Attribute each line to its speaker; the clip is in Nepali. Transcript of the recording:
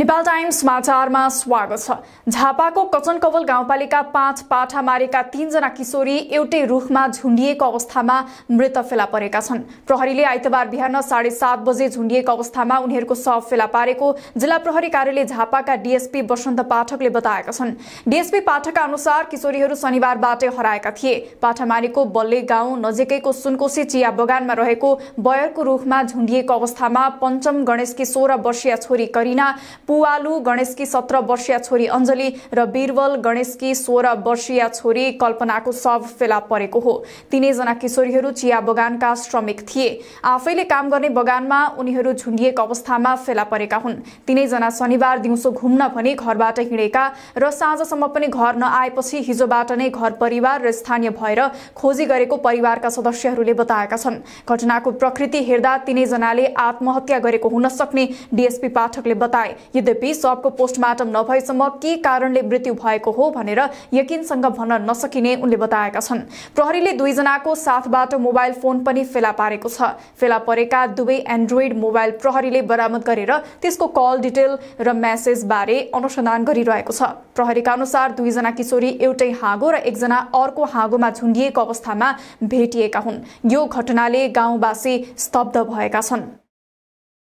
Speaker 1: नेपाल टाइम्स समाचारमा स्वागत छ झापाको कचनकवल गाउँपालिका पाँच पाठामारेका तीनजना किशोरी एउटै रुखमा झुन्डिएको अवस्थामा मृत फेला परेका छन् प्रहरीले आइतबार बिहान साढे सात बजे झुन्डिएको अवस्थामा उनीहरूको शव फेला पारेको जिल्ला प्रहरी कार्यालय झापाका डिएसपी वसन्त पाठकले बताएका छन् डिएसपी पाठकका अनुसार किशोरीहरू शनिबारबाटै हराएका थिए पाठामारीको बल्ले गाउँ नजिकैको सुनकोशी चिया बगानमा रहेको बयरको रुखमा झुन्डिएको अवस्थामा पञ्चम गणेशकी सोह्र वर्षीय छोरी करिना पुवालु गणेशकी सत्र वर्षिया छोरी अञ्जली र बीरवल गणेशकी सोह्र वर्षीय छोरी कल्पनाको शव फेला परेको हो तिनैजना किशोरीहरू चिया बगानका श्रमिक थिए आफैले काम गर्ने बगानमा उनीहरू झुन्डिएको अवस्थामा फेला परेका हुन् तिनैजना शनिबार दिउँसो घुम्न भने घरबाट हिँडेका र साँझसम्म पनि घर नआएपछि हिजोबाट नै घर परिवार र स्थानीय भएर खोजी गरेको परिवारका सदस्यहरूले बताएका छन् घटनाको प्रकृति हेर्दा तिनैजनाले आत्महत्या गरेको हुन सक्ने डिएसपी पाठकले बताए यद्यपि सबको पोस्टमार्टम नभएसम्म के कारणले मृत्यु भएको हो भनेर यकिनसँग भन्न नसकिने उनले बताएका छन् प्रहरीले दुईजनाको साथबाट मोबाइल फोन पनि फेला पारेको छ फेला परेका दुवै एन्ड्रोइड मोबाइल प्रहरीले बरामद गरेर त्यसको कल डिटेल र म्यासेज बारे अनुसन्धान गरिरहेको छ प्रहरीका अनुसार दुईजना किशोरी एउटै हाँगो र एकजना अर्को हाँगोमा झुन्डिएको अवस्थामा भेटिएका हुन् यो घटनाले गाउँवासी स्तब्ध भएका छन्